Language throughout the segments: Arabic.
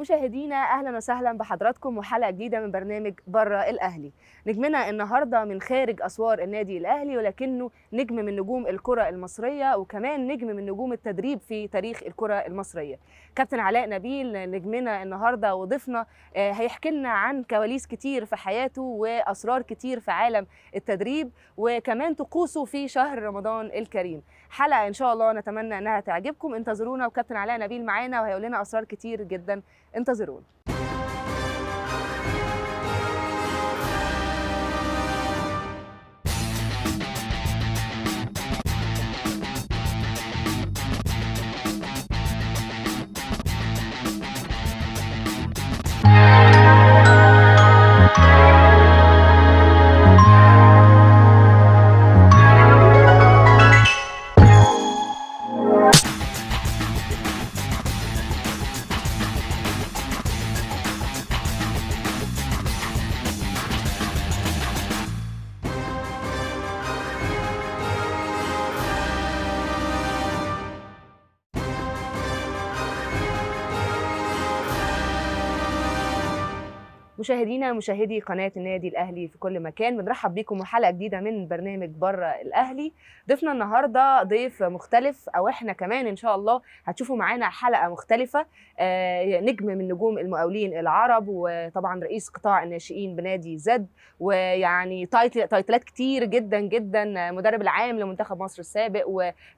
مشاهدينا اهلا وسهلا بحضراتكم وحلقه جديده من برنامج بره الاهلي نجمنا النهارده من خارج اسوار النادي الاهلي ولكنه نجم من نجوم الكره المصريه وكمان نجم من نجوم التدريب في تاريخ الكره المصريه كابتن علاء نبيل نجمنا النهارده وضيفنا آه، هيحكي لنا عن كواليس كتير في حياته واسرار كتير في عالم التدريب وكمان طقوسه في شهر رمضان الكريم حلقه ان شاء الله نتمنى انها تعجبكم انتظرونا وكابتن علاء نبيل معانا وهيقول لنا اسرار كتير جدا انتظرونا مشاهدينا مشاهدي قناه النادي الاهلي في كل مكان بنرحب بيكم وحلقه جديده من برنامج بره الاهلي ضيفنا النهارده ضيف مختلف او احنا كمان ان شاء الله هتشوفوا معانا حلقه مختلفه آه، نجم من نجوم المقاولين العرب وطبعا رئيس قطاع الناشئين بنادي زد ويعني تايتلات كتير جدا جدا مدرب العام لمنتخب مصر السابق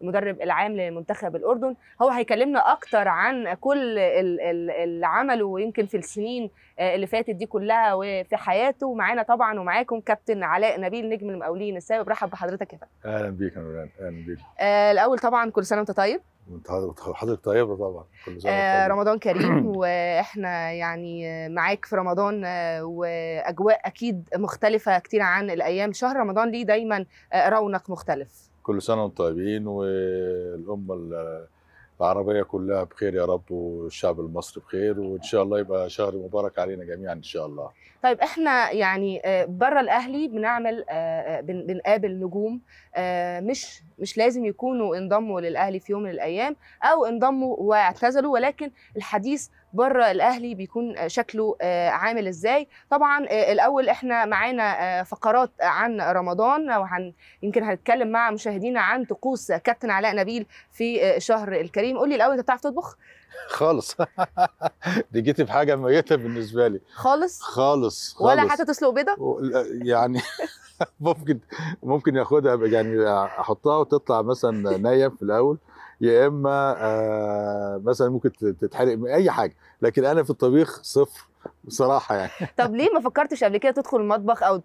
ومدرب العام لمنتخب الاردن هو هيكلمنا اكتر عن كل اللي عمله ويمكن في السنين آه، اللي فاتت دي كلها وفي حياته ومعانا طبعا ومعاكم كابتن علاء نبيل نجم المقاولين السابق برحب بحضرتك يا فندم اهلا بيك يا اهلا بيك آه الاول طبعا كل سنه وانت طيب وانت حضرتك طيبه طبعا كل سنه آه رمضان كريم واحنا يعني معاك في رمضان آه، واجواء اكيد مختلفه كتير عن الايام شهر رمضان ليه دايما آه، رونق مختلف كل سنه وانتم طيبين والامه العربية كلها بخير يا رب والشعب المصري بخير وإن شاء الله يبقى شهر مبارك علينا جميعا إن شاء الله طيب احنا يعني آه، بره الأهلي بنعمل آه، آه، بنقابل نجوم مش مش لازم يكونوا انضموا للأهلي في يوم من الأيام أو انضموا واعتزلوا ولكن الحديث بره الاهلي بيكون آه، شكله آه، عامل ازاي طبعا آه، الاول احنا معانا فقرات عن رمضان وهن يمكن هنتكلم مع مشاهدينا عن طقوس كابتن علاء نبيل في الشهر الكريم قول لي الاول انت بتعرف تطبخ خالص دي جيتي في حاجه ميته بالنسبه لي خالص خالص, خالص. ولا حتى تسلق بيضه يعني ممكن ممكن ياخدها يعني احطها وتطلع مثلا نيه في الاول يا اما آه مثلا ممكن تتحرق من اي حاجه لكن انا في الطبيخ صفر بصراحه يعني طب ليه ما فكرتش قبل كده تدخل المطبخ او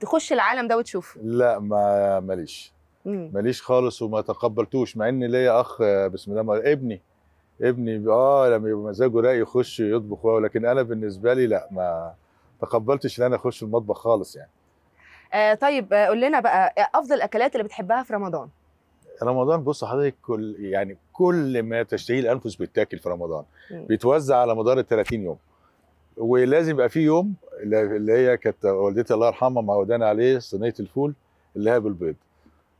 تخش العالم ده وتشوف لا ما ماليش ماليش خالص وما تقبلتوش مع ان ليا اخ آه، بسم الله ما ابني ابني اه لما يبقى مزاجه رايق يخش يطبخ ولكن انا بالنسبه لي لا ما تقبلتش ان انا اخش المطبخ خالص يعني آه طيب آه قول لنا بقى آه، افضل الاكلات اللي بتحبها في رمضان رمضان بص حضرتك كل يعني كل ما تشتهيه الانفس بتاكل في رمضان بيتوزع على مدار ال 30 يوم ولازم يبقى في يوم اللي هي كانت والدتي الله يرحمها معودانا عليه صينيه الفول اللي هي بالبيض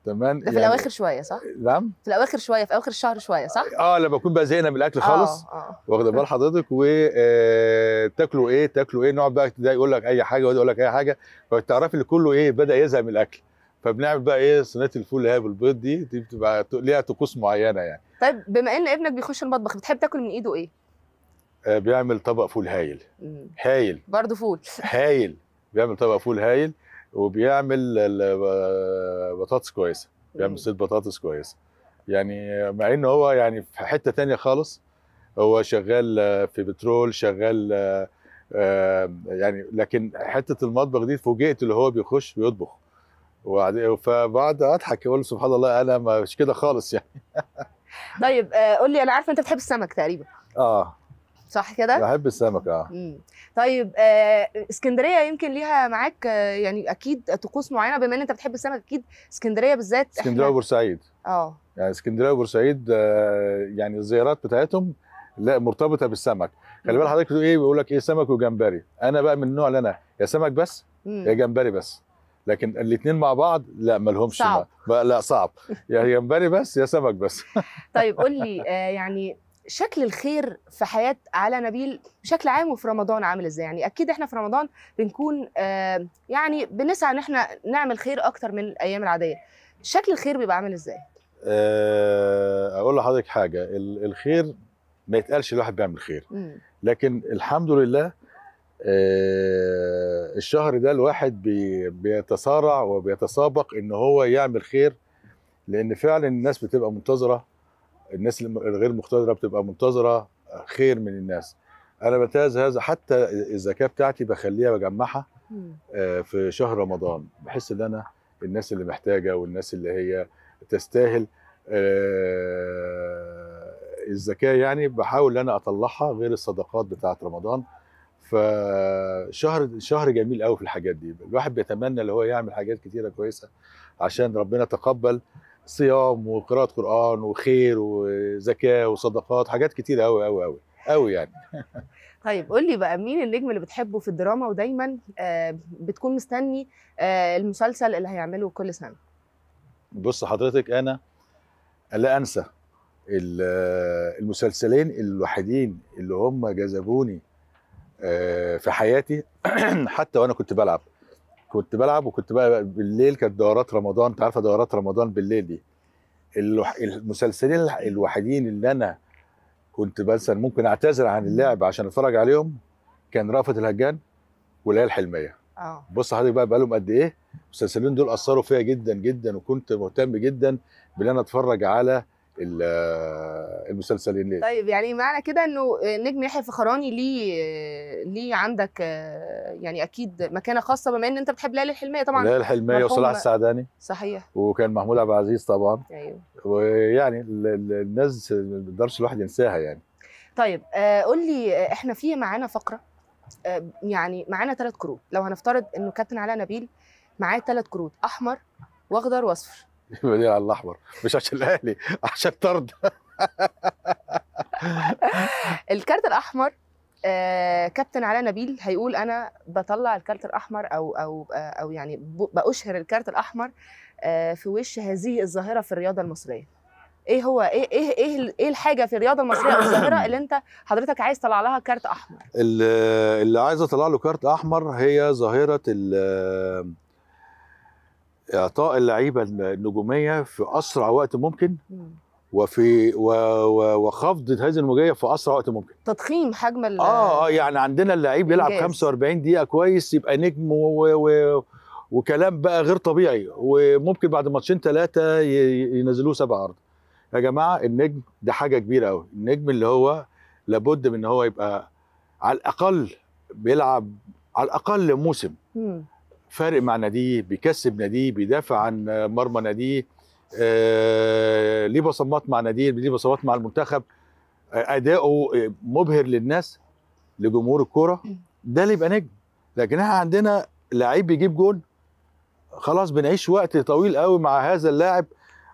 تمام ده في يعني الاواخر شويه صح؟ نعم في الاواخر شويه في اواخر الشهر شويه صح؟ اه لما اكون بقى زهقنا من الاكل خالص اه اه واخد بال حضرتك وتاكلوا آه، ايه تاكلوا ايه نقعد بقى ده يقول لك اي حاجه وده يقول لك اي حاجه فتعرفي اللي كله ايه بدا يزهق من الاكل فبنعمل بقى ايه صينيه الفول اللي هي بالبيض دي دي بتبقى ليها طقوس معينه يعني طيب بما ان ابنك بيخش المطبخ بتحب تاكل من ايده ايه آه بيعمل طبق فول هايل هايل برضه فول هايل بيعمل طبق فول هايل وبيعمل آه، بطاطس كويسه بيعمل صيد بطاطس كويسه يعني مع ان هو يعني في حته تانية خالص هو شغال آه، في بترول شغال آه، يعني لكن حته المطبخ دي فوجئت اللي هو بيخش بيطبخ وبعدين فبقعد اضحك اقول سبحان الله انا مش كده خالص يعني طيب آه، قول لي انا عارفه انت بتحب السمك تقريبا اه صح كده؟ بحب السمك اه مم. طيب آه اسكندريه يمكن ليها معاك آه يعني اكيد طقوس معينه بما ان انت بتحب السمك اكيد اسكندريه بالذات اسكندريه وبورسعيد اه يعني اسكندريه وبورسعيد آه يعني الزيارات بتاعتهم لا مرتبطه بالسمك خلي بال حضرتك ايه بيقول لك ايه سمك وجمبري انا بقى من النوع اللي انا يا سمك بس مم. يا جمبري بس لكن الاثنين مع بعض لا ما لهمش صعب. لا صعب يعني جمبري بس يا سمك بس طيب قول لي آه، يعني شكل الخير في حياه على نبيل بشكل عام وفي رمضان عامل ازاي يعني اكيد احنا في رمضان بنكون آه، يعني بنسعى ان احنا نعمل خير اكتر من الايام العاديه شكل الخير بيبقى عامل ازاي آه، اقول لحضرتك حاجه الخير ما يتقالش الواحد بيعمل خير لكن الحمد لله آه، الشهر ده الواحد بيتصارع وبيتسابق ان هو يعمل خير لان فعلا الناس بتبقى منتظره الناس الغير مقتدره بتبقى منتظره خير من الناس انا بتاز هذا حتى الزكاه بتاعتي بخليها بجمعها آه، في شهر رمضان بحس ان انا الناس اللي محتاجه والناس اللي هي تستاهل آه، الزكاه يعني بحاول ان انا اطلعها غير الصدقات بتاعه رمضان فشهر شهر جميل قوي في الحاجات دي الواحد بيتمنى اللي هو يعمل حاجات كتيره كويسه عشان ربنا تقبل صيام وقراءه قران وخير وزكاه وصدقات حاجات كتيره قوي قوي قوي قوي يعني طيب قول لي بقى مين النجم اللي بتحبه في الدراما ودايما آه، بتكون مستني آه، المسلسل اللي هيعمله كل سنه بص حضرتك انا لا انسى آه، المسلسلين الوحيدين اللي هم جذبوني آه، في حياتي حتى وانا كنت بلعب كنت بلعب وكنت بقى بالليل كانت دورات رمضان انت عارفه دورات رمضان بالليل دي المسلسلين الوحيدين اللي انا كنت بس ممكن اعتذر عن اللعب عشان اتفرج عليهم كان رأفت الهجان وليالي الحلميه اه بص حضرتك بقى بقالهم قد ايه المسلسلين دول اثروا فيا جدا جدا وكنت مهتم جدا بان انا اتفرج على المسلسل اللي طيب يعني معنى كده انه نجم يحيى الفخراني ليه ليه عندك يعني اكيد مكانه خاصه بما ان انت بتحب ليالي الحلميه طبعا ليالي الحلميه وصلاح السعداني صحيح وكان محمود عبد العزيز طبعا ايوه ويعني الناس ما يقدرش الواحد ينساها يعني طيب قول لي احنا في معانا فقره يعني معانا ثلاث كروت لو هنفترض انه كابتن علاء نبيل معاه ثلاث كروت احمر واخضر واصفر بديل على الاحمر مش عشان الاهلي عشان طرد الكارت الاحمر آه، كابتن علاء نبيل هيقول انا بطلع الكارت الاحمر او او او يعني باشهر الكارت الاحمر آه، في وش هذه الظاهره في الرياضه المصريه ايه هو ايه ايه ايه, إيه الحاجه في الرياضه المصريه او الظاهره اللي انت حضرتك عايز تطلع لها كارت احمر اللي عايز اطلع له كارت احمر هي ظاهره اعطاء اللعيبه النجوميه في اسرع وقت ممكن وفي و... و... وخفض هذه الموجيه في اسرع وقت ممكن تضخيم حجم ال اه اه يعني عندنا اللعيب يلعب 45 دقيقه كويس يبقى نجم و... و... وكلام بقى غير طبيعي وممكن بعد ماتشين ثلاثه ينزلوه سبع عرض يا جماعه النجم ده حاجه كبيره قوي النجم اللي هو لابد من ان هو يبقى على الاقل بيلعب على الاقل موسم مم. فارق مع ناديه بيكسب ناديه بيدافع عن مرمى ناديه آه، ليه بصمات مع ناديه ليه بصمات مع المنتخب اداؤه مبهر للناس لجمهور الكوره ده اللي يبقى نجم لكن احنا عندنا لعيب بيجيب جون خلاص بنعيش وقت طويل قوي مع هذا اللاعب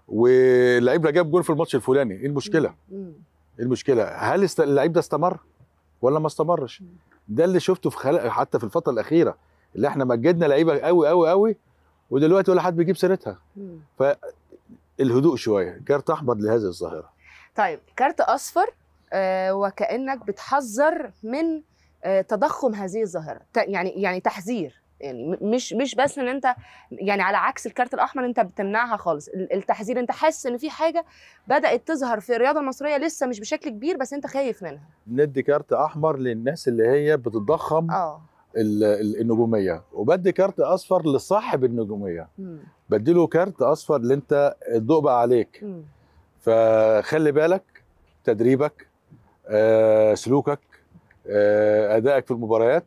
واللعيب ده جاب جول في الماتش الفلاني ايه المشكله ايه المشكله هل اللعيب ده استمر ولا ما استمرش ده اللي شفته في خلق حتى في الفتره الاخيره اللي احنا مجدنا لعيبه قوي قوي قوي ودلوقتي ولا حد بيجيب سيرتها فالهدوء شويه كارت احمر لهذه الظاهره طيب كارت اصفر آه، وكانك بتحذر من آه، تضخم هذه الظاهره يعني يعني تحذير يعني مش مش بس ان انت يعني على عكس الكارت الاحمر انت بتمنعها خالص التحذير انت حاسس ان في حاجه بدات تظهر في الرياضه المصريه لسه مش بشكل كبير بس انت خايف منها ندي كارت احمر للناس اللي هي بتتضخم اه النجوميه وبدي كارت اصفر لصاحب النجوميه بدي له كارت اصفر اللي انت الضوء بقى عليك فخلي بالك تدريبك آه، سلوكك آه، ادائك في المباريات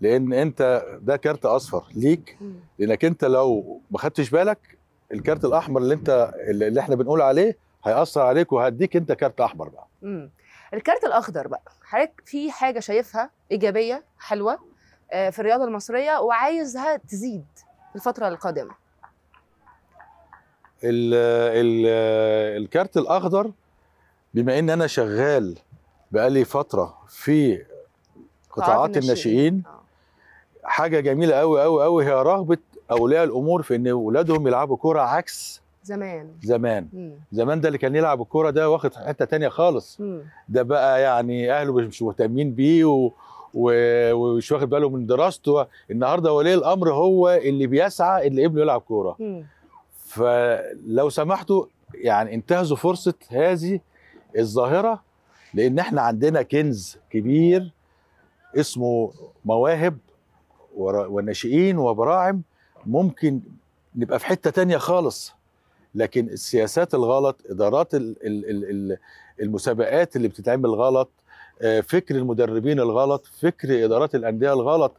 لان انت ده كارت اصفر ليك لانك انت لو ما خدتش بالك الكارت الاحمر اللي انت اللي احنا بنقول عليه هياثر عليك وهديك انت كارت احمر بقى امم الكارت الاخضر بقى حضرتك في حاجه شايفها ايجابيه حلوه آه، في الرياضه المصريه وعايزها تزيد الفتره القادمه ال ال الكارت الاخضر بما ان انا شغال بقالي فتره في قطاعات الناشئين آه. حاجه جميله قوي قوي قوي هي رغبه اولياء الامور في ان اولادهم يلعبوا كوره عكس زمان زمان مم. زمان ده اللي كان يلعب الكوره ده واخد حته تانية خالص مم. ده بقى يعني اهله مش مهتمين بيه و... ومش واخد باله من دراسته النهارده ولي الامر هو اللي بيسعى ان ابنه يلعب كوره فلو سمحتوا يعني انتهزوا فرصه هذه الظاهره لان احنا عندنا كنز كبير اسمه مواهب وناشئين وبراعم ممكن نبقى في حته تانية خالص لكن السياسات الغلط ادارات المسابقات اللي بتتعمل غلط آه، فكر المدربين الغلط فكر ادارات الانديه الغلط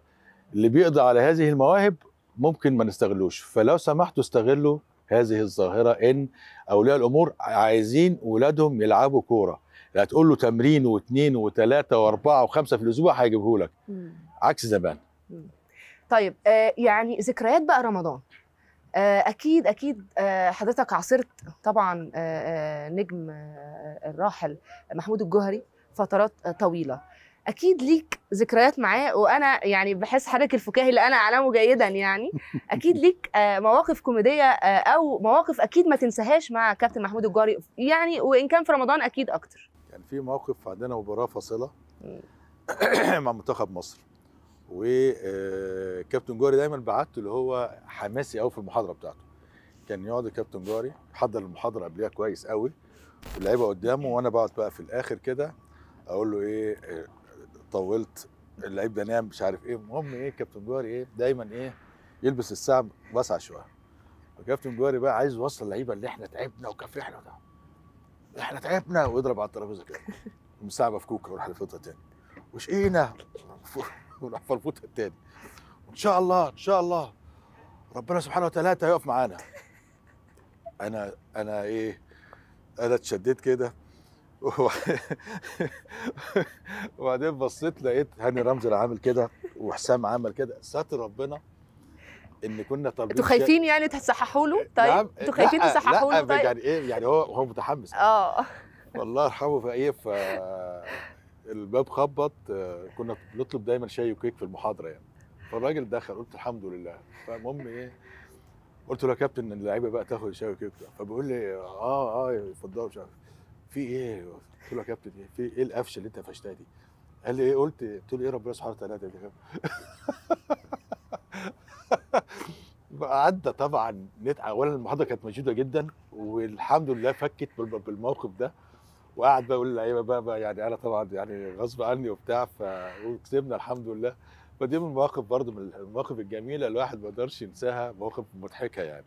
اللي بيقضي على هذه المواهب ممكن ما نستغلوش فلو سمحتوا استغلوا هذه الظاهره ان اولياء الامور عايزين ولادهم يلعبوا كوره لا تقول له تمرين واثنين وثلاثه واربعه وخمسه في الاسبوع هيجيبه لك عكس زمان طيب آه، يعني ذكريات بقى رمضان آه، اكيد اكيد حضرتك عاصرت طبعا نجم الراحل محمود الجوهري فترات طويله اكيد ليك ذكريات معاه وانا يعني بحس حضرتك الفكاهي اللي انا اعلمه جيدا يعني اكيد ليك آه، مواقف كوميديه آه، او مواقف اكيد ما تنساهاش مع كابتن محمود الجاري يعني وان كان في رمضان اكيد اكتر كان يعني في موقف عندنا مباراه فاصله مع منتخب مصر وكابتن آه، جاري دايما بعته اللي هو حماسي قوي في المحاضره بتاعته كان يقعد الكابتن جاري يحضر المحاضره قبلها كويس قوي واللعيبه قدامه وانا بقعد بقى في الاخر كده اقول له ايه آه، طولت اللعيب ده نام مش عارف ايه المهم ايه كابتن جوهري ايه دايما ايه يلبس الساعه واسعه شويه فكابتن جوهري بقى عايز يوصل اللعيبه اللي احنا تعبنا وكفرحنا احنا ده احنا تعبنا ويضرب على الترابيزه كده الساعه مفكوكه وراح لفوطه تاني وشقينا وراح فالفوطه تاني ان شاء الله ان شاء الله ربنا سبحانه وتعالى هيقف معانا انا انا ايه انا اتشديت كده وبعدين بصيت لقيت هاني رمزي اللي عامل كده وحسام عمل كده ساتر ربنا ان كنا طب انتوا خايفين يعني تصححوا له إيه، طيب نعم، انتوا خايفين تصححوا له طيب يعني ايه يعني هو هو متحمس اه والله يرحمه فايه ف الباب خبط كنا بنطلب دايما شاي وكيك في المحاضره يعني فالراجل دخل قلت الحمد لله فالمهم ايه قلت له يا كابتن اللعيبه بقى تاخد شاي وكيك فبيقول لي اه اه اتفضلوا مش عارف في ايه قلت له يا كابتن في ايه القفشه اللي انت قفشتها دي قال لي ايه قلت قلت له ايه ربنا سبحانه وتعالى ده قعدنا طبعا نتعب اولا المحاضره كانت مشدوده جدا والحمد لله فكت بالموقف ده وقعد بقى يقول للعيبه بقى, بقى يعني انا طبعا يعني غصب عني وبتاع فكسبنا الحمد لله فدي من المواقف برضه من المواقف الجميله الواحد ما يقدرش ينساها مواقف مضحكه يعني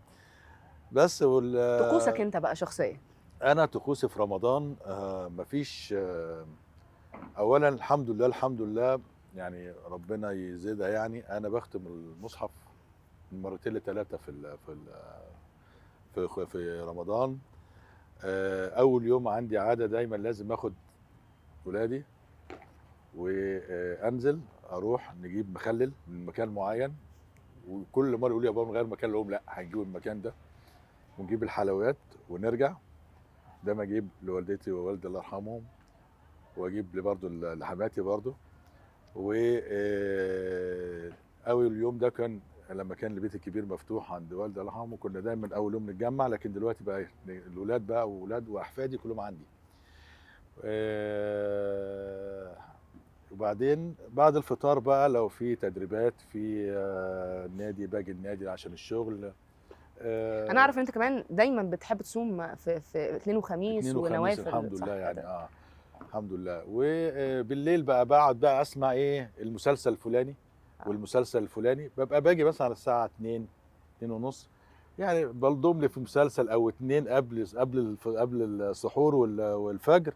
بس وال طقوسك انت بقى شخصيا انا طقوسي في رمضان آه، مفيش آه، اولا الحمد لله الحمد لله يعني ربنا يزيدها يعني انا بختم المصحف مرتين لثلاثه في الـ في الـ في في رمضان آه، اول يوم عندي عاده دايما لازم اخد ولادي وانزل اروح نجيب مخلل من مكان معين وكل مره يقول لي يا بابا نغير مكان لهم لا هنجيب المكان ده ونجيب الحلويات ونرجع ده ما اجيب لوالدتي ووالدي الله يرحمهم واجيب برضه لحماتي برضو و آه، اول يوم ده كان لما كان البيت الكبير مفتوح عند والدي الله يرحمه كنا دايما اول يوم نتجمع لكن دلوقتي بقى يعني الاولاد بقى واولاد واحفادي كلهم عندي آه، وبعدين بعد الفطار بقى لو في تدريبات في آه، نادي باقي النادي عشان الشغل آه انا اعرف انت كمان دايما بتحب تصوم في في اثنين وخميس ونوافل الحمد لله يعني اه الحمد لله وبالليل بقى بقعد بقى اسمع ايه المسلسل الفلاني آه. والمسلسل الفلاني ببقى باجي مثلا على الساعه 2 2 ونص يعني بلضم لي في مسلسل او اتنين قبل قبل قبل السحور والفجر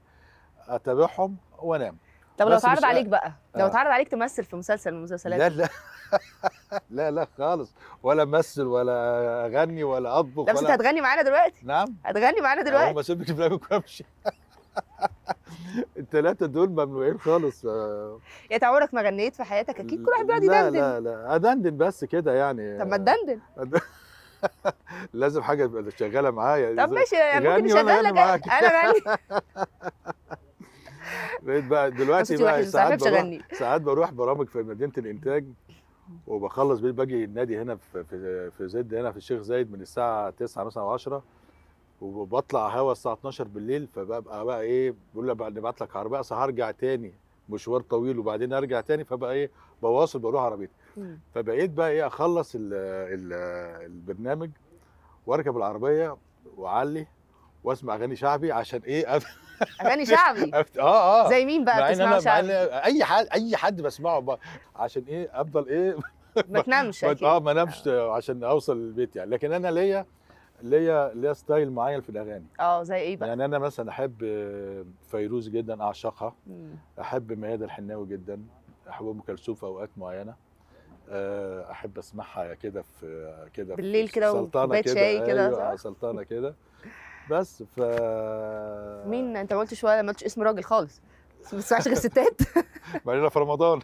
اتابعهم وانام طب لو اتعرض عليك بقى لو آه. اتعرض عليك تمثل في مسلسل من المسلسلات لا لا لا لا خالص ولا امثل ولا اغني ولا اطبخ ولا... انت هتغني معانا دلوقتي نعم هتغني معانا دلوقتي اول ما اسيبك في بالك وامشي الثلاثه دول ممنوعين خالص آه. يا عمرك ما غنيت في حياتك اكيد كل واحد بيقعد يدندن لا لا لا ادندن بس كده يعني طب ما تدندن لازم حاجه تبقى شغاله معايا طب ماشي ممكن نشغلك انا غني بقيت بقى دلوقتي بقى ساعات بروح ساعات بروح برامج في مدينه الانتاج وبخلص بيت باجي النادي هنا في في زد هنا في الشيخ زايد من الساعه 9 مثلا او 10 وبطلع هوا الساعه 12 بالليل فببقى بقى ايه بقول لك نبعت لك عربيه اصل هرجع تاني مشوار طويل وبعدين ارجع تاني فبقى ايه بواصل بروح عربيتي فبقيت بقى ايه اخلص الـ الـ البرنامج واركب العربيه واعلي واسمع اغاني شعبي عشان ايه اغاني شعبي اه اه زي مين بقى بتسمع شعبي؟ اي حد اي حد بسمعه بقى عشان ايه افضل ايه ما تنامش اه ما نامش عشان اوصل البيت يعني لكن انا ليا ليا ليا ستايل معين في الاغاني اه زي ايه بقى؟ يعني انا مثلا احب آه، فيروز جدا اعشقها احب ميادة الحناوي جدا احب ام كلثوم في اوقات معينه آه، احب اسمعها كده في كده بالليل كده سلطانه كده شاي كده أيوة آه، سلطانه كده بس ف مين انت ما قلتش شويه ما قلتش اسم راجل خالص ما بتسمعش غير ستات بعدين في رمضان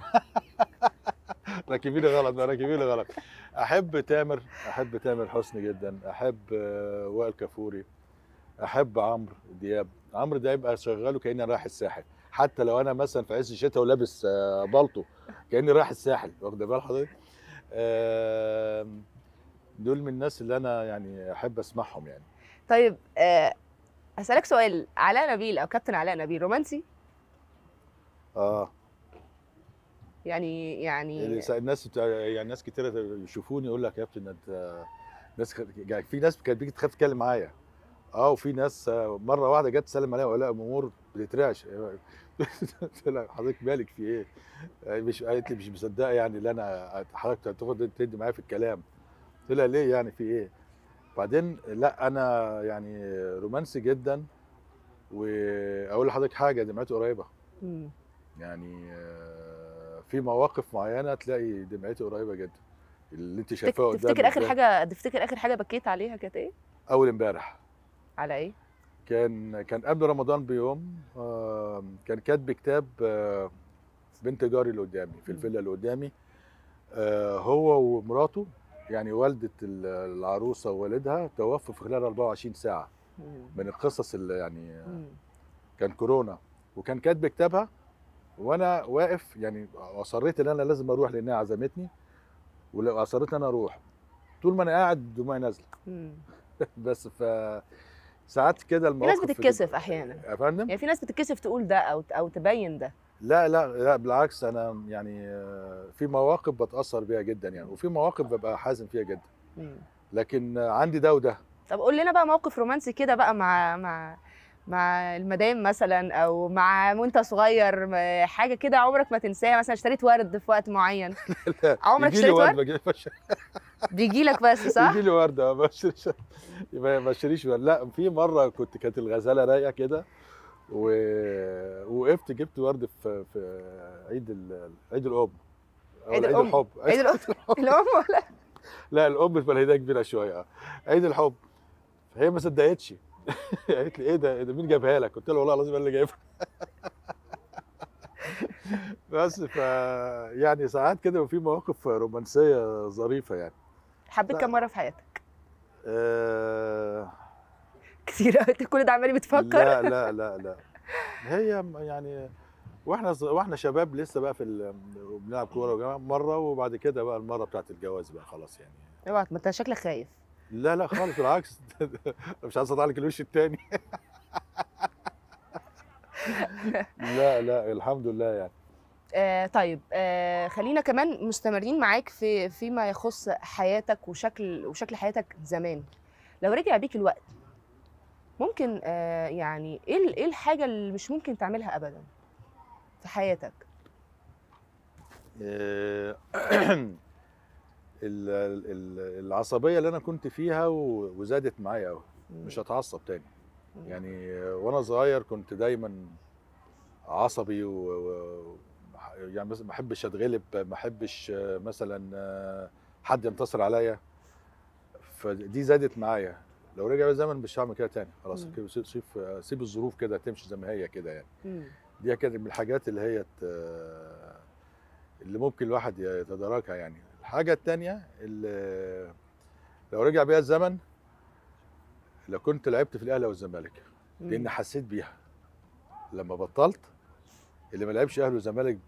راكبيني غلط راكبيني غلط احب تامر احب تامر حسني جدا احب آه، وائل كفوري احب عمرو دياب عمرو ده يبقى شغاله كاني رايح الساحل حتى لو انا مثلا في عز الشتاء ولابس آه، بلطو كاني رايح الساحل واخد بال حضرتك دول من الناس اللي انا يعني احب اسمعهم يعني طيب آه سؤال علاء نبيل أو كابتن علاء نبيل رومانسي؟ اه يعني يعني الناس يعني ناس كتيرة يشوفوني يقول لك يا كابتن انت ناس يعني في ناس كانت بتيجي تخاف تتكلم معايا اه وفي ناس آه، مره واحده جت تسلم عليا وقال لها امور بتترعش قلت لها حضرتك مالك في ايه؟ يعني مش قالت لي مش مصدقه يعني اللي انا حضرتك هتاخد تدي معايا في الكلام قلت لها ليه يعني في ايه؟ بعدين لا انا يعني رومانسي جدا واقول لحضرتك حاجه دمعتي قريبه مم. يعني آه، في مواقف معينه تلاقي دمعتي قريبه جدا اللي انت شايفاه قدامك تفتكر اخر حاجه تفتكر اخر حاجه بكيت عليها كانت ايه اول امبارح على ايه كان كان قبل رمضان بيوم كان كاتب كتاب آه، بنت جاري اللي قدامي في الفيلا اللي قدامي آه، هو ومراته يعني والده العروسه ووالدها توفوا في خلال 24 ساعه من القصص اللي يعني كان كورونا وكان كاتب كتابها وانا واقف يعني اصريت ان انا لازم اروح لانها عزمتني واصريت ان انا اروح طول ما انا قاعد دموعي نازله بس ف ساعات كده الموضوع في ناس بتتكسف احيانا يا فندم يعني في ناس بتتكسف تقول ده او او تبين ده لا لا لا بالعكس انا يعني آه، في مواقف بتاثر بيها جدا يعني وفي مواقف ببقى حازم فيها جدا لكن عندي ده وده طب قول لنا بقى موقف رومانسي كده بقى مع مع مع المدام مثلا او مع وانت صغير حاجه كده عمرك ما تنساها مثلا اشتريت ورد في وقت معين لا لا عمرك اشتريت ورد بيجي لك بس صح بيجي لي ورد آه، ما بشتريش ورد لا في مره كنت كانت الغزاله رايقه كده ووقفت جبت ورد في في عيد ال... عيد الام عيد, عيد الحب عيد الام الام ولا لا الام في الهدايا كبيره شويه آه. عيد الحب هي ما صدقتش قالت لي ايه ده إيه ده مين جابها لك؟ قلت لها والله العظيم انا اللي جايبها بس ف يعني ساعات كده وفي مواقف رومانسيه ظريفه يعني حبيت كم مره في حياتك؟ آه كتير قوي كل ده عمالي بتفكر لا لا لا لا هي يعني واحنا واحنا شباب لسه بقى في بنلعب كوره وجماعه مره وبعد كده بقى المره بتاعت الجواز بقى خلاص يعني اوعى ما انت شكلك خايف لا لا خالص بالعكس مش عايز اطلع لك الوش التاني لا لا الحمد لله يعني آه طيب آه خلينا كمان مستمرين معاك في فيما يخص حياتك وشكل وشكل حياتك زمان لو رجع بيك الوقت ممكن آه يعني ايه ايه الحاجه اللي مش ممكن تعملها ابدا في حياتك آه، العصبيه اللي انا كنت فيها وزادت معايا قوي مش هتعصب تاني يعني وانا صغير كنت دايما عصبي و يعني ما احبش اتغلب ما احبش آه، مثلا آه، حد ينتصر عليا فدي زادت معايا لو رجع الزمن مش هعمل كده تاني خلاص سيب سيب الظروف كده تمشي زي ما هي كده يعني مم. دي كانت من الحاجات اللي هي اللي ممكن الواحد يتداركها يعني الحاجه الثانيه اللي لو رجع بيها الزمن لو كنت لعبت في الاهلي والزمالك لان حسيت بيها لما بطلت اللي ما لعبش اهلي والزمالك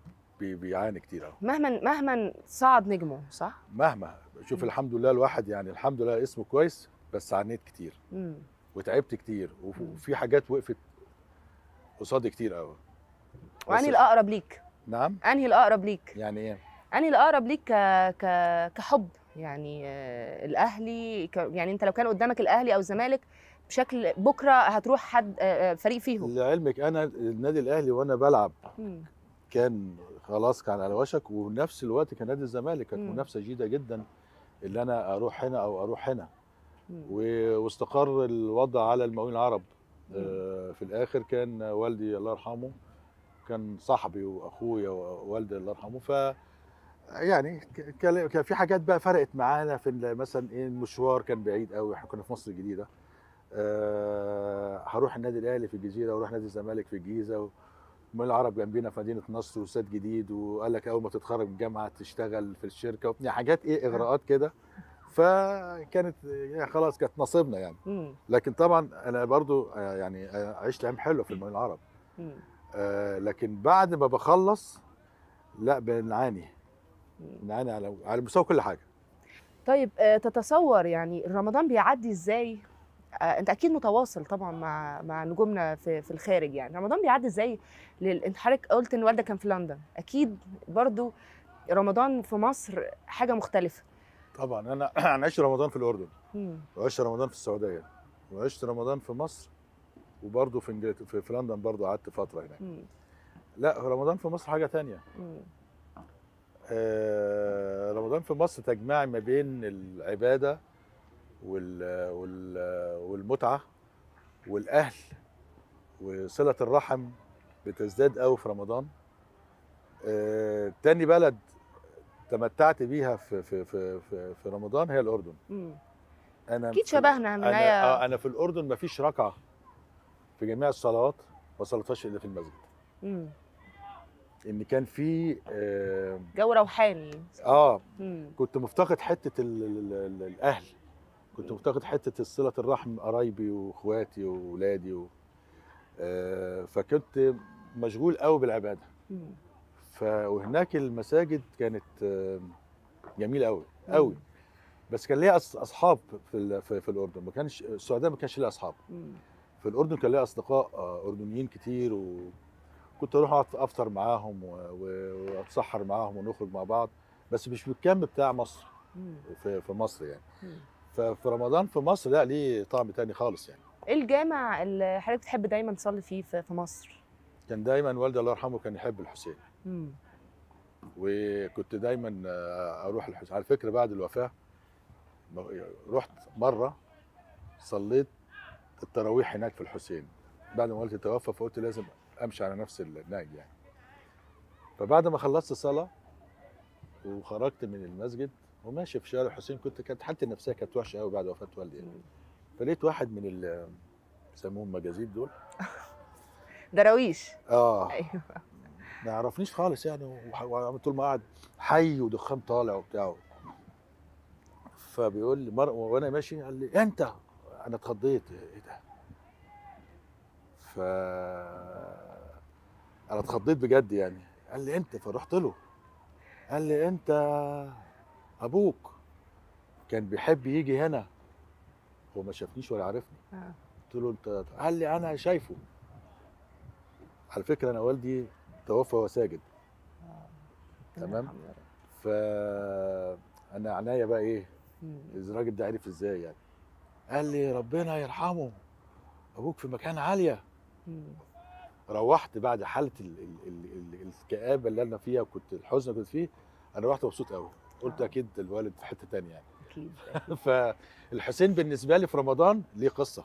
بيعاني كتير اهو مهما مهما صعد نجمه صح مهما شوف الحمد لله الواحد يعني الحمد لله اسمه كويس بس عانيت كتير مم. وتعبت كتير وفي حاجات وقفت قصادي كتير قوي وانهي الاقرب ليك نعم انهي الاقرب ليك يعني ايه انهي الاقرب ليك ك... كحب يعني آه، الاهلي ك... يعني انت لو كان قدامك الاهلي او الزمالك بشكل بكره هتروح حد آه، آه، فريق فيهم لعلمك انا النادي الاهلي وانا بلعب مم. كان خلاص كان على وشك ونفس الوقت كان نادي الزمالك كانت منافسه جيده جدا اللي انا اروح هنا او اروح هنا واستقر الوضع على المقاولين العرب آه، في الاخر كان والدي الله يرحمه كان صاحبي واخويا ووالدي الله يرحمه ف يعني كان في حاجات بقى فرقت معانا في مثلا ايه المشوار كان بعيد قوي احنا كنا في مصر الجديده آه، هروح النادي الاهلي في الجزيره واروح نادي الزمالك في الجيزه ومن العرب جنبينا في مدينه نصر واستاد جديد وقال لك اول ما تتخرج من الجامعه تشتغل في الشركه يعني حاجات ايه اغراءات كده فكانت يعني خلاص كانت نصيبنا يعني مم. لكن طبعا انا برضو آه، يعني آه، عشت ايام حلوه في المال العرب آه لكن بعد ما بخلص لا بنعاني بنعاني على على مستوى كل حاجه طيب آه تتصور يعني رمضان بيعدي ازاي آه انت اكيد متواصل طبعا مع مع نجومنا في في الخارج يعني رمضان بيعدي ازاي انت حضرتك قلت ان والدك كان في لندن اكيد برضو رمضان في مصر حاجه مختلفه طبعا انا انا عشت رمضان في الاردن وعشت رمضان في السعوديه وعشت رمضان في مصر وبرضه في انجلترا في, لندن برضه قعدت فتره هناك لا رمضان في مصر حاجه ثانيه آه رمضان في مصر تجمع ما بين العباده وال وال والمتعه والاهل وصله الرحم بتزداد قوي في رمضان آه تاني بلد تمتعت بيها في في في في, في رمضان هي الاردن مم. انا اكيد شبهنا من انا آه انا في الاردن ما فيش ركعه في جميع الصلوات ما صليتهاش الا في المسجد مم. ان كان في آه جو روحاني اه مم. كنت مفتقد حته الـ الـ الـ الاهل كنت مفتقد حته صله الرحم قرايبي واخواتي واولادي و... آه فكنت مشغول قوي بالعباده مم. فهناك المساجد كانت جميله قوي قوي بس كان ليها اصحاب في في الاردن ما كانش السعوديه ما كانش ليها اصحاب في الاردن كان ليا اصدقاء آه، اردنيين كتير وكنت اروح افطر معاهم واتسحر معاهم ونخرج مع بعض بس مش بالكم بتاع مصر في في مصر يعني ففي رمضان في مصر لا ليه طعم تاني خالص يعني ايه الجامع اللي حضرتك بتحب دايما تصلي فيه في مصر؟ كان دايما والدي الله يرحمه كان يحب الحسين وكنت دايما آه، اروح الحسين على فكره بعد الوفاه رحت مره صليت التراويح هناك في الحسين بعد ما والدي توفى فقلت لازم امشي على نفس النهج يعني فبعد ما خلصت الصلاه وخرجت من المسجد وماشي في شارع الحسين كنت كانت حالتي النفسيه كانت وحشه قوي بعد وفاه والدي يعني. فلقيت واحد من ال بيسموهم مجازيب دول دراويش اه ايوه ما يعرفنيش خالص يعني طول ما قاعد حي ودخان طالع وبتاع فبيقول لي مر... وانا ماشي قال لي انت انا اتخضيت ايه ده ف انا اتخضيت بجد يعني قال لي انت فرحت له قال لي انت ابوك كان بيحب يجي هنا هو ما شافنيش ولا عرفني آه. قلت له انت قال لي انا شايفه على فكره انا والدي توفى وهو ساجد آه، تمام ف انا عناية بقى ايه الراجل ده عرف ازاي يعني قال لي ربنا يرحمه ابوك في مكان عاليه روحت بعد حاله ال ال ال ال الكآبه اللي انا فيها وكنت الحزن كنت فيه انا روحت مبسوط قوي قلت آه. اكيد الوالد في حته ثانيه يعني اكيد فالحسين بالنسبه لي في رمضان ليه قصه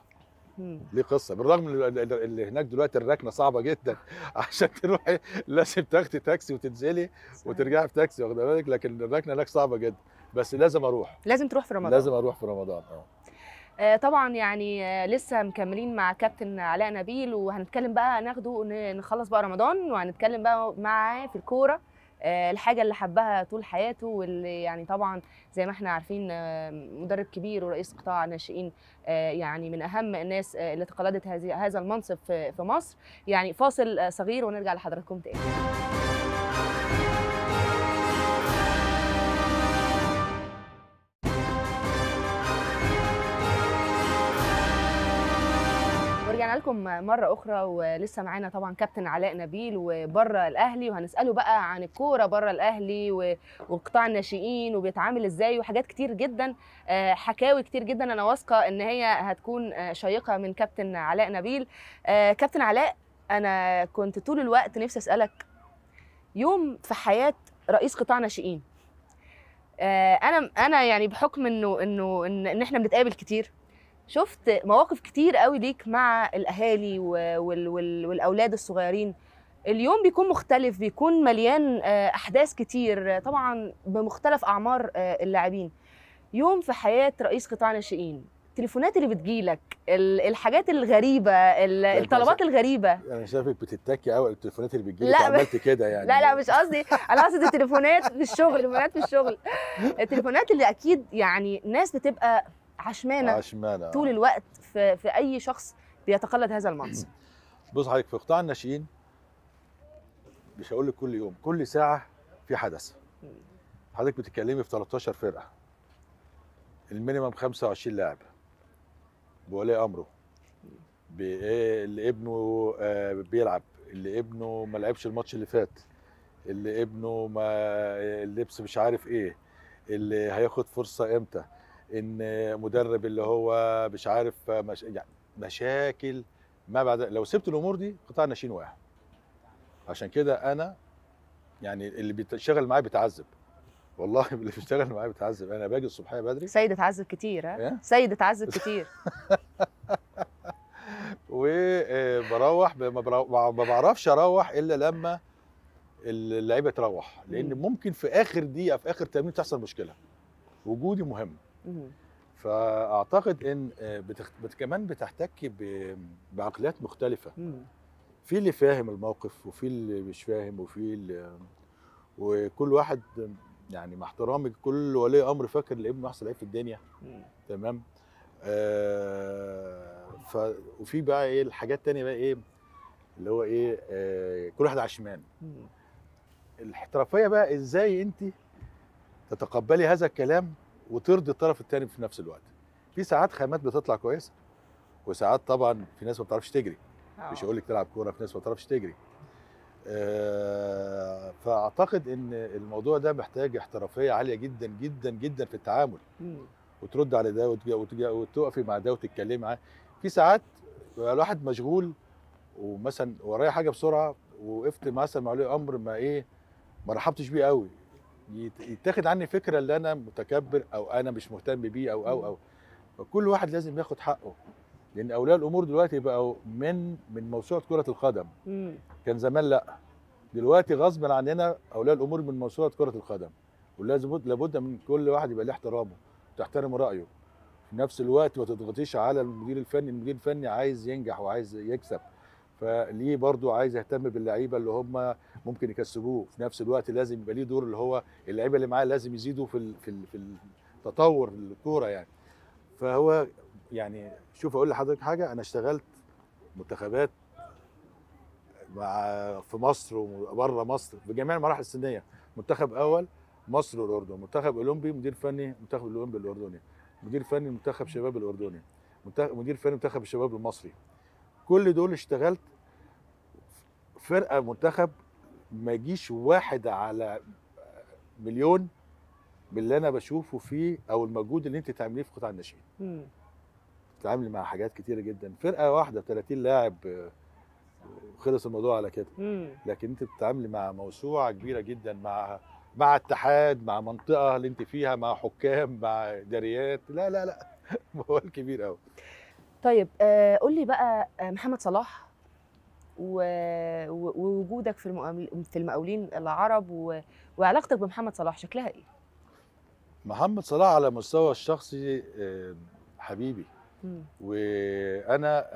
ليه قصه بالرغم اللي هناك دلوقتي الركنه صعبه جدا عشان تروحي لازم تاخدي تاكسي وتنزلي وترجعي في تاكسي واخده بالك لكن الركنه هناك صعبه جدا بس لازم اروح لازم تروح في رمضان لازم اروح في رمضان اه, آه، طبعا يعني آه، لسه مكملين مع كابتن علاء نبيل وهنتكلم بقى ناخده نخلص بقى رمضان وهنتكلم بقى معاه في الكوره آه، الحاجه اللي حبها طول حياته واللي يعني طبعا زي ما احنا عارفين آه، مدرب كبير ورئيس قطاع الناشئين آه، يعني من اهم الناس اللي تقلدت هذا المنصب في مصر يعني فاصل صغير ونرجع لحضراتكم تاني لكم مره اخرى ولسه معانا طبعا كابتن علاء نبيل وبره الاهلي وهنساله بقى عن الكوره بره الاهلي وقطاع الناشئين وبيتعامل ازاي وحاجات كتير جدا آه، حكاوي كتير جدا انا واثقه ان هي هتكون شيقه من كابتن علاء نبيل آه، كابتن علاء انا كنت طول الوقت نفسي اسالك يوم في حياه رئيس قطاع ناشئين آه، انا انا يعني بحكم انه انه ان احنا بنتقابل كتير شفت مواقف كتير قوي ليك مع الاهالي والاولاد الصغيرين اليوم بيكون مختلف بيكون مليان آه، احداث كتير طبعا بمختلف اعمار آه، اللاعبين يوم في حياه رئيس قطاع ناشئين التليفونات اللي بتجيلك الحاجات الغريبه يعني الطلبات الغريبه انا يعني شايفك بتتكي قوي التليفونات اللي بتجيلك عملت كده يعني لا لا مش قصدي انا قصدي التليفونات في الشغل التليفونات في الشغل التليفونات اللي اكيد يعني ناس بتبقى عشمانه عشمانه طول الوقت في, في اي شخص بيتقلد هذا المنصب بص حضرتك في قطاع الناشئين مش هقول لك كل يوم كل ساعه في حدث حضرتك بتتكلمي في 13 فرقه المينيمم 25 لاعب بولي امره اللي ابنه آه، بيلعب اللي ابنه ما لعبش الماتش اللي فات اللي ابنه ما اللبس مش عارف ايه اللي هياخد فرصه امتى ان مدرب اللي هو مش عارف مش يعني مشاكل ما بعد لو سبت الامور دي قطاع ناشئين واحد عشان كده انا يعني اللي بيشتغل معايا بيتعذب والله اللي بيشتغل معايا بيتعذب انا باجي الصبحيه بدري سيد اتعذب كتير ها إيه؟ سيد اتعذب كتير وبروح آه، ما بعرفش اروح الا لما اللعيبه تروح لان ممكن في اخر دقيقه في اخر تمرين تحصل مشكله وجودي مهم فاعتقد ان آه، بتخت... بت... كمان بتحتك ب... بعقليات مختلفه في اللي فاهم الموقف وفي اللي مش فاهم وفي اللي... آه، وكل واحد يعني مع احترامي كل ولي امر فاكر ان ابنه احسن لعيب في الدنيا مم. تمام آه ف وفي بقى ايه الحاجات الثانيه بقى ايه اللي هو ايه آه كل واحد على الشمال الاحترافيه بقى ازاي انت تتقبلي هذا الكلام وترضي الطرف الثاني في نفس الوقت في ساعات خامات بتطلع كويسه وساعات طبعا في ناس ما بتعرفش تجري أوه. مش هقول لك تلعب كوره في ناس ما بتعرفش تجري آه فاعتقد ان الموضوع ده محتاج احترافيه عاليه جدا جدا جدا في التعامل مم. وترد على ده وتقفي مع ده وتتكلمي معاه في ساعات الواحد مشغول ومثلا ورايا حاجه بسرعه وقفت مثلا مع ولي امر ما ايه ما رحبتش بيه قوي يتاخد عني فكره اللي انا متكبر او انا مش مهتم بيه او او او فكل واحد لازم ياخد حقه لان اولياء الامور دلوقتي بقوا من من موسوعه كره القدم كان زمان لا دلوقتي غصبا عننا اولياء الامور من موسوعه كره القدم ولازم لابد من كل واحد يبقى ليه احترامه تحترم رايه في نفس الوقت ما تضغطيش على المدير الفني المدير الفني عايز ينجح وعايز يكسب فليه برضو عايز يهتم باللعيبه اللي هم ممكن يكسبوه في نفس الوقت لازم يبقى ليه دور اللي هو اللعيبه اللي معاه لازم يزيدوا في في في التطور الكوره يعني فهو يعني شوف اقول لحضرتك حاجه انا اشتغلت منتخبات مع في مصر وبره مصر بجميع المراحل السنيه منتخب اول مصر والاردن منتخب اولمبي مدير فني منتخب الاولمبي الاردني مدير فني منتخب شباب الاردني مدير فني منتخب الشباب المصري كل دول اشتغلت فرقه منتخب ما يجيش واحد على مليون باللي انا بشوفه فيه او المجهود اللي انت تعمليه في قطاع الناشئين بتتعاملي مع حاجات كتيره جدا فرقه واحده ب 30 لاعب آه، خلص الموضوع على كده لكن انت بتتعاملي مع موسوعه كبيره جدا مع مع اتحاد مع منطقه اللي انت فيها مع حكام مع اداريات لا لا لا موال كبير قوي طيب آه، قول لي بقى آه، محمد صلاح ووجودك في في المقاولين العرب وعلاقتك بمحمد صلاح شكلها ايه؟ محمد صلاح على مستوى الشخصي آه، حبيبي م. وانا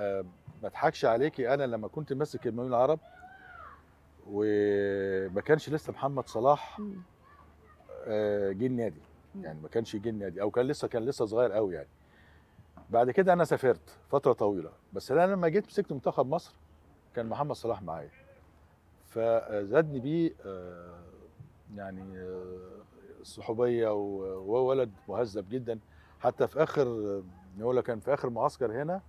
ما اضحكش عليكي انا لما كنت ماسك المقاولين العرب وما كانش لسه محمد صلاح جه النادي يعني ما كانش جه النادي او كان لسه كان لسه صغير قوي يعني بعد كده انا سافرت فتره طويله بس انا لما جيت مسكت منتخب مصر كان محمد صلاح معايا فزادني بيه آه، يعني آه، صحوبيه وهو ولد مهذب جدا حتى في اخر نقول كان في اخر معسكر هنا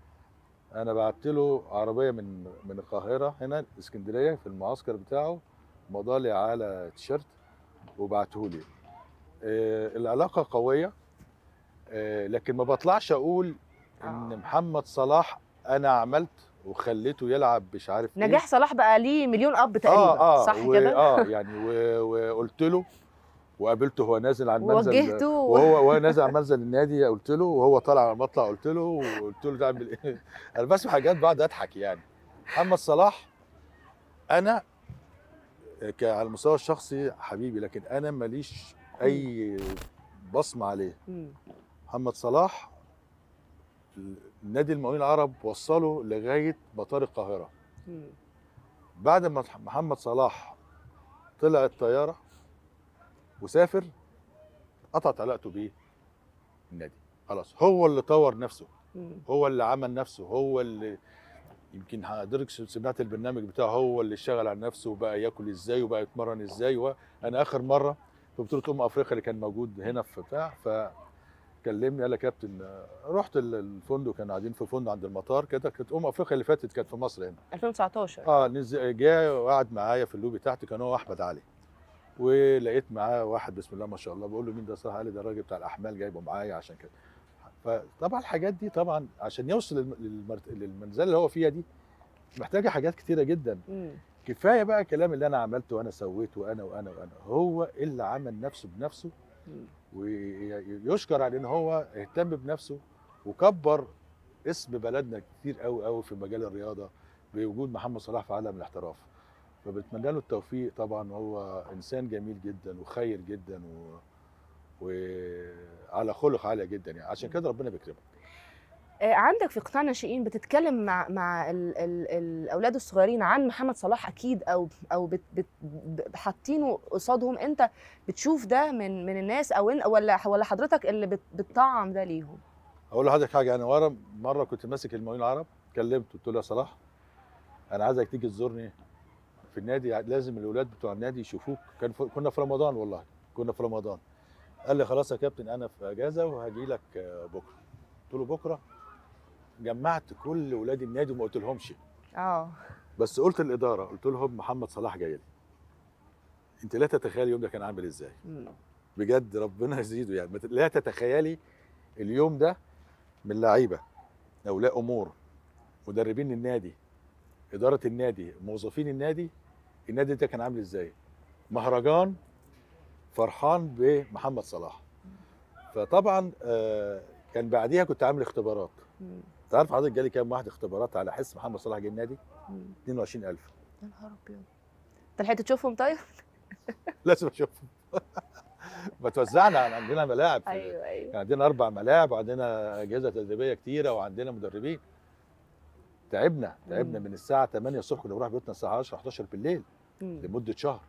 انا بعت له عربيه من من القاهره هنا اسكندريه في المعسكر بتاعه مضى لي على تيشيرت وبعته لي آه، العلاقه قويه لكن ما بطلعش اقول آه. ان محمد صلاح انا عملت وخليته يلعب مش عارف إيه. نجاح إيه. صلاح بقى ليه مليون اب تقريبا آه آه صح و... كده اه يعني وقلت له وقابلته هو نازل على المنزل وجهته وهو وهو نازل على منزل النادي قلت له وهو طالع على المطلع قلت له وقلت له تعمل ايه انا بسمع حاجات بعد اضحك يعني محمد صلاح انا ك... على المستوى الشخصي حبيبي لكن انا ماليش اي بصمه عليه محمد صلاح نادي المقاولين العرب وصله لغايه مطار القاهره بعد ما محمد صلاح طلع الطياره وسافر قطعت علاقته بيه النادي خلاص هو اللي طور نفسه هو اللي عمل نفسه هو اللي يمكن حضرتك سمعت البرنامج بتاعه هو اللي اشتغل على نفسه وبقى ياكل ازاي وبقى يتمرن ازاي اه. وانا اخر مره في بطوله امم افريقيا اللي كان موجود هنا في بتاع ف كلمني قال لي كابتن رحت الفندق كانوا قاعدين في فندق عند المطار كده كانت ام افريقيا اللي فاتت كانت في مصر هنا 2019 اه نزل جاي وقعد معايا في اللوبي تحت كان هو احمد علي ولقيت معاه واحد بسم الله ما شاء الله بقول له مين ده صلاح قال لي ده الراجل بتاع الاحمال جايبه معايا عشان كده فطبعا الحاجات دي طبعا عشان يوصل للمنزله اللي هو فيها دي محتاجه حاجات كتيره جدا مم. كفايه بقى الكلام اللي انا عملته وانا سويته وانا وانا وانا هو اللي عمل نفسه بنفسه مم. ويشكر على ان هو اهتم بنفسه وكبر اسم بلدنا كتير قوي قوي في مجال الرياضه بوجود محمد صلاح في عالم الاحتراف فبتمنى له التوفيق طبعا هو انسان جميل جدا وخير جدا و... وعلى خلق عاليه جدا يعني عشان كده ربنا بيكرمه آه، عندك في قطاع الناشئين بتتكلم مع مع الـ الـ الاولاد الصغيرين عن محمد صلاح اكيد او او حاطينه قصادهم انت بتشوف ده من من الناس او ولا ولا حضرتك اللي بتطعم ده ليهم اقول لحضرتك حاجه انا ورا مره كنت ماسك المقاولين العرب كلمته قلت له يا صلاح انا عايزك تيجي تزورني في النادي لازم الاولاد بتوع النادي يشوفوك كان كنا في رمضان والله كنا في رمضان قال لي خلاص يا كابتن انا في اجازه وهجي لك آه، بكره قلت له بكره جمعت كل ولاد النادي وما قلتلهمش اه بس قلت للاداره قلت لهم محمد صلاح جاي لي انت لا تتخيلي اليوم ده كان عامل ازاي بجد ربنا يزيده يعني لا تتخيلي اليوم ده من لعيبه اولياء امور مدربين النادي اداره النادي موظفين النادي النادي ده كان عامل ازاي مهرجان فرحان بمحمد صلاح فطبعا آه، كان بعديها كنت عامل اختبارات انت عارف حضرتك جالي كام واحد اختبارات على حس محمد صلاح جه النادي؟ 22000 يا نهار ابيض انت لحقت تشوفهم طيب؟ لازم اشوفهم بتوزعنا عندنا ملاعب ايوه ايوه يعني عندنا اربع ملاعب وعندنا اجهزه تدريبيه كتيره وعندنا مدربين تعبنا تعبنا مم. من الساعه 8 الصبح كنا بنروح بيوتنا الساعه 10 11 بالليل مم. لمده شهر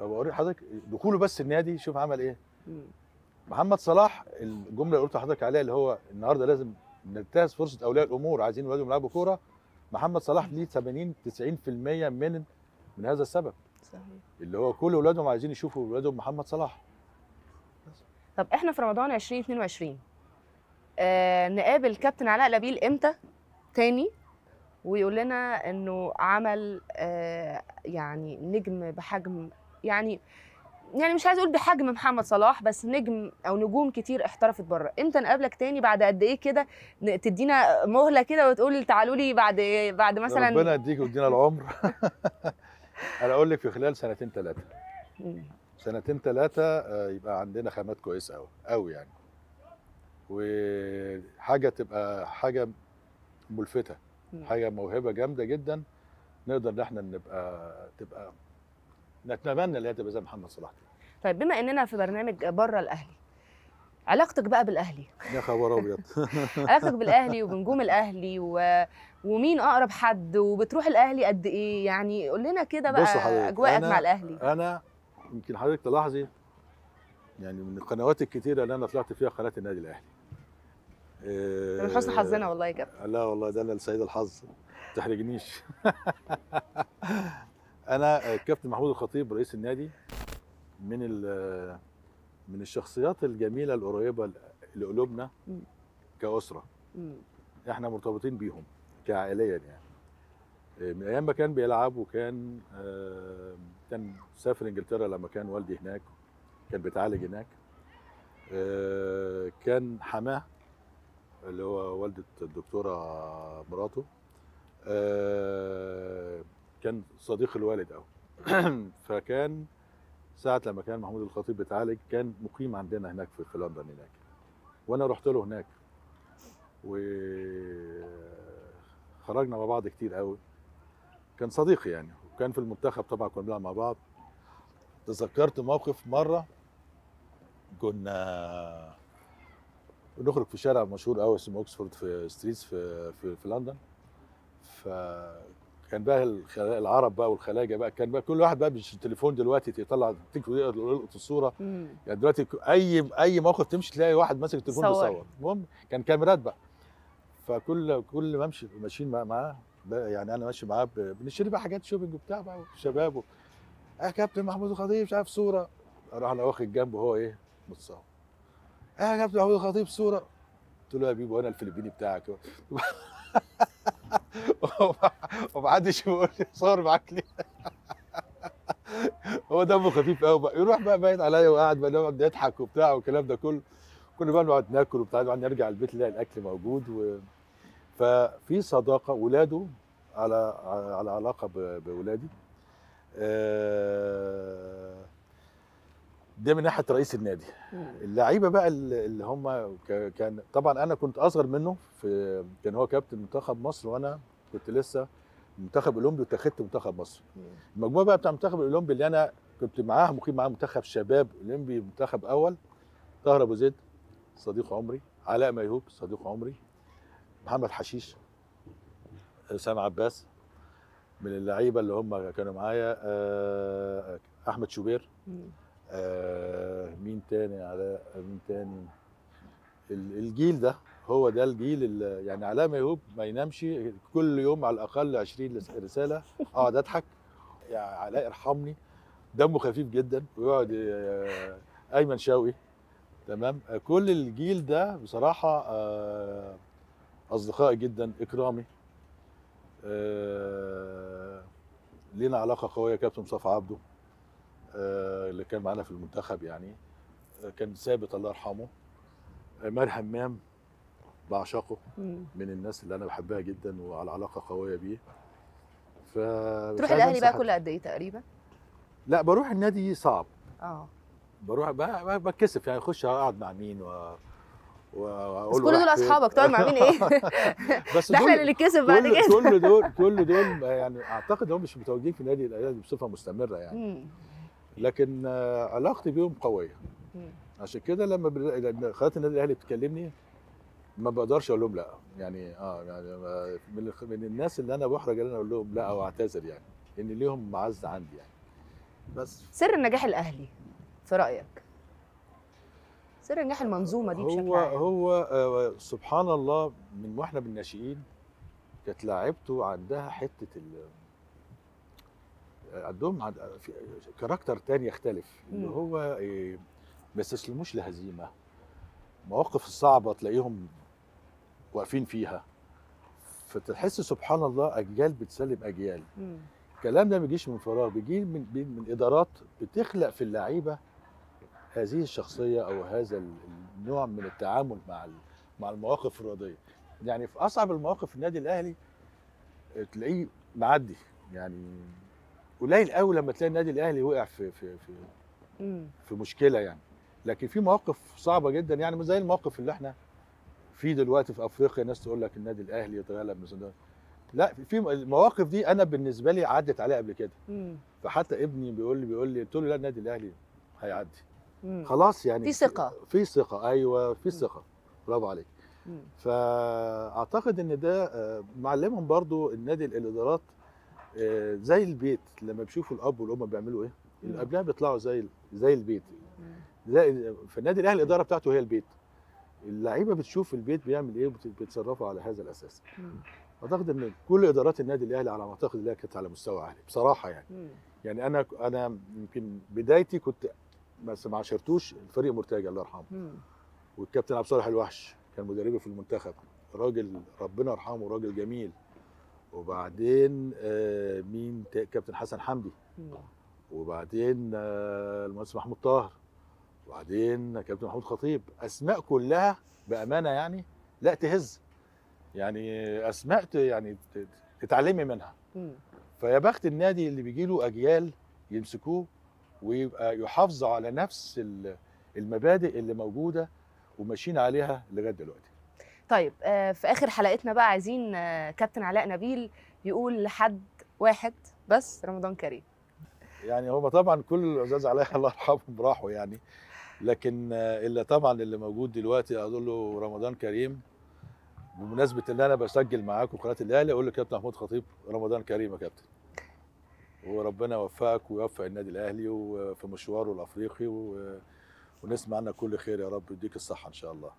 فبقول لحضرتك دخوله بس النادي شوف عمل ايه مم. محمد صلاح الجمله اللي قلت لحضرتك عليها اللي هو النهارده لازم ننتهز فرصه اولياء الامور عايزين اولادهم يلعبوا كوره محمد صلاح ليه 80 90% من من هذا السبب صحيح اللي هو كل اولادهم عايزين يشوفوا اولادهم محمد صلاح طب احنا في رمضان 2022 آه نقابل كابتن علاء لبيل امتى تاني ويقول لنا انه عمل آه يعني نجم بحجم يعني يعني مش عايز اقول بحجم محمد صلاح بس نجم او نجوم كتير احترفت بره امتى نقابلك تاني بعد قد ايه كده تدينا مهله كده وتقول تعالوا لي بعد ايه؟ بعد مثلا ربنا يديك ويدينا العمر انا اقول لك في خلال سنتين ثلاثه سنتين ثلاثه آه، يبقى عندنا خامات كويسه قوي قوي يعني وحاجه تبقى حاجه ملفته حاجه موهبه جامده جدا نقدر ان احنا نبقى تبقى نتمنى ان هي تبقى زي محمد صلاح كده طيب بما اننا في برنامج بره الاهلي علاقتك بقى بالاهلي يا خبر ابيض علاقتك بالاهلي وبنجوم الاهلي و... ومين اقرب حد وبتروح الاهلي قد ايه يعني قول لنا كده بقى اجواءك مع الاهلي انا يمكن حضرتك تلاحظي يعني من القنوات الكتيره اللي انا طلعت فيها قناه النادي الاهلي من حسن آه، حظنا والله يا كابتن لا والله ده انا لسيد الحظ ما تحرجنيش انا آه، كابتن محمود الخطيب رئيس النادي من آه، من الشخصيات الجميله القريبه لقلوبنا كاسره احنا مرتبطين بيهم كعائليا يعني آه، من ايام ما كان بيلعب وكان كان سافر انجلترا لما كان والدي هناك كان بيتعالج هناك كان حماه اللي هو والده الدكتوره مراته كان صديق الوالد قوي فكان ساعة لما كان محمود الخطيب بيتعالج كان مقيم عندنا هناك في لندن هناك وانا رحت له هناك وخرجنا مع بعض كتير قوي كان صديقي يعني وكان في المنتخب طبعا كنا بنلعب مع بعض تذكرت موقف مره كنا نخرج في شارع مشهور قوي اسمه اوكسفورد في ستريتس في في, في لندن ف كان بقى العرب بقى والخلاجه بقى كان بقى كل واحد بقى مش التليفون دلوقتي يطلع يلقط الصوره مم. يعني دلوقتي اي اي موقف تمشي تلاقي واحد ماسك التليفون بيصور المهم كان كاميرات بقى فكل كل ما امشي ماشيين معاه يعني انا ماشي معاه بنشتري بقى حاجات شوبينج وبتاع بقى والشباب يا آه، كابتن محمود الخطيب مش عارف صوره اروح انا واخد جنبه هو ايه متصور يا آه، كابتن محمود الخطيب صوره قلت له يا بيبو انا الفلبيني بتاعك ومحدش بيقول لي صور معاك ليه هو دمه خفيف قوي بقى يروح بقى باين عليا وقاعد بقى نقعد نضحك وبتاع والكلام ده كله كنا بقى نقعد ناكل وبتاع نرجع البيت نلاقي الاكل موجود و... ففي صداقه ولاده على على علاقه بولادي أه ده من ناحيه رئيس النادي اللعيبه بقى اللي هم كان طبعا انا كنت اصغر منه في كان هو كابتن منتخب مصر وانا كنت لسه منتخب اولمبي واتخذت منتخب مصر المجموعه بقى بتاع منتخب الاولمبي اللي انا كنت معاه مقيم معاه منتخب شباب اولمبي منتخب اول طاهر ابو زيد صديق عمري علاء ميهوب صديق عمري محمد حشيش سام عباس من اللعيبه اللي هم كانوا معايا آه، احمد شوبير آه مين تاني علاء مين تاني الجيل ده هو ده الجيل اللي يعني علاء ما يهوب ما ينامش كل يوم على الاقل 20 رساله اقعد آه، اضحك يا علاء ارحمني دمه خفيف جدا ويقعد آه، ايمن شوقي تمام آه، كل الجيل ده بصراحه اصدقائي جدا اكرامي لينا علاقه قويه كابتن مصطفى عبده آه، اللي كان معانا في المنتخب يعني آه، كان ثابت الله يرحمه عماد آه، حمام بعشقه من الناس اللي انا بحبها جدا وعلى علاقه قويه بيه ف تروح الاهلي بقى كل قد ايه تقريبا؟ لا بروح النادي صعب اه بروح بتكسف يعني اخش اقعد مع مين و واقول بس كل دول اصحابك تقعد مع مين ايه؟ بس ده احنا اللي كسب بعد كده كل دول كل دول يعني اعتقد هم مش متواجدين في النادي الاهلي بصفه مستمره يعني لكن آه، علاقتي بيهم قويه عشان كده لما قناه النادي الاهلي بتكلمني ما بقدرش اقول لهم لا يعني اه يعني آه، من, من الناس اللي انا بحرج ان انا اقول لهم لا او اعتذر يعني ان ليهم معز عندي يعني بس سر النجاح الاهلي في رايك سر نجاح المنظومه دي بشكل هو عام هو آه سبحان الله من واحنا بالناشئين كانت لاعبته عندها حته عندهم كاركتر تاني يختلف اللي هو إيه، ما يستسلموش لهزيمه المواقف الصعبه تلاقيهم واقفين فيها فتحس سبحان الله اجيال بتسلم اجيال الكلام ده ما بيجيش من فراغ بيجي من من ادارات بتخلق في اللعيبه هذه الشخصيه او هذا النوع من التعامل مع مع المواقف الرياضيه يعني في اصعب المواقف في النادي الاهلي تلاقيه معدي يعني قليل قوي لما تلاقي النادي الاهلي وقع في في في في مشكله يعني لكن في مواقف صعبه جدا يعني زي الموقف اللي احنا فيه دلوقتي في افريقيا ناس تقول لك النادي الاهلي يتغلب من صندوق لا في المواقف دي انا بالنسبه لي عدت عليها قبل كده فحتى ابني بيقول لي بيقول لي قلت له لا النادي الاهلي هيعدي خلاص يعني في ثقه في ثقه ايوه في ثقه برافو عليك فاعتقد ان ده آه، معلمهم برضو النادي الادارات آه، زي البيت لما بيشوفوا الاب والام بيعملوا ايه الابناء بيطلعوا زي زي البيت زي فالنادي الاهلي الاداره بتاعته هي البيت اللعيبه بتشوف البيت بيعمل ايه بيتصرفوا على هذا الاساس اعتقد ان كل ادارات النادي الاهلي على ما اعتقد لها كانت على مستوى عالي بصراحه يعني مم. يعني انا انا يمكن بدايتي كنت بس ما عاشرتوش الفريق مرتجى الله يرحمه والكابتن عبد الصالح الوحش كان مدربي في المنتخب راجل ربنا يرحمه راجل جميل وبعدين آه، مين كابتن حسن حمدي وبعدين آه، المهندس محمود طاهر وبعدين كابتن محمود خطيب اسماء كلها بامانه يعني لا تهز يعني اسماء يعني تتعلمي منها فيا بخت النادي اللي بيجي له اجيال يمسكوه ويبقى يحافظوا على نفس المبادئ اللي موجوده وماشيين عليها لغايه دلوقتي طيب آه، في اخر حلقتنا بقى عايزين آه، كابتن علاء نبيل يقول لحد واحد بس رمضان كريم يعني هو طبعا كل الاعزاز علاء الله يرحمهم راحوا يعني لكن آه، الا طبعا اللي موجود دلوقتي اقول له رمضان كريم بمناسبه ان انا بسجل معاكم قناه الاهلي اقول لكابتن محمود خطيب رمضان كريم يا كابتن وربنا يوفقك ويوفق النادي الاهلي وفي مشواره الافريقي و... ونسمع عنك كل خير يا رب يديك الصحه ان شاء الله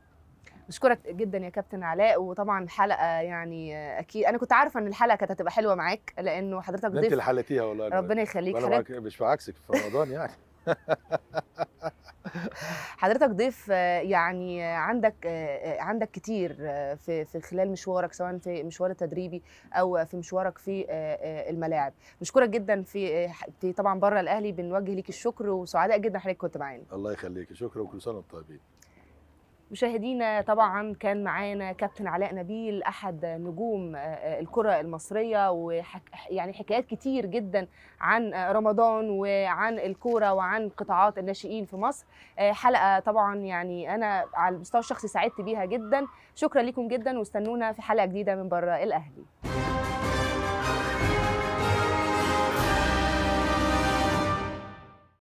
بشكرك جدا يا كابتن علاء وطبعا الحلقه يعني اكيد انا كنت عارفه ان الحلقه كانت هتبقى حلوه معاك لانه حضرتك ضيف انت اللي حلتيها والله ربنا يخليك انا مش بعكسك في رمضان يعني حضرتك ضيف يعني عندك عندك كتير في في خلال مشوارك سواء في مشوار التدريبي او في مشوارك في الملاعب بشكرك جدا في طبعا بره الاهلي بنوجه ليك الشكر وسعداء جدا حضرتك كنت معانا الله يخليك شكرا وكل سنه طيبين مشاهدينا طبعا كان معانا كابتن علاء نبيل احد نجوم آه، آه، الكره المصريه وحك يعني حكايات كتير جدا عن آه، رمضان وعن الكوره وعن قطاعات الناشئين في مصر حلقه طبعا يعني انا على المستوى الشخصي سعدت بيها جدا شكرا لكم جدا واستنونا في حلقه جديده من بره الاهلي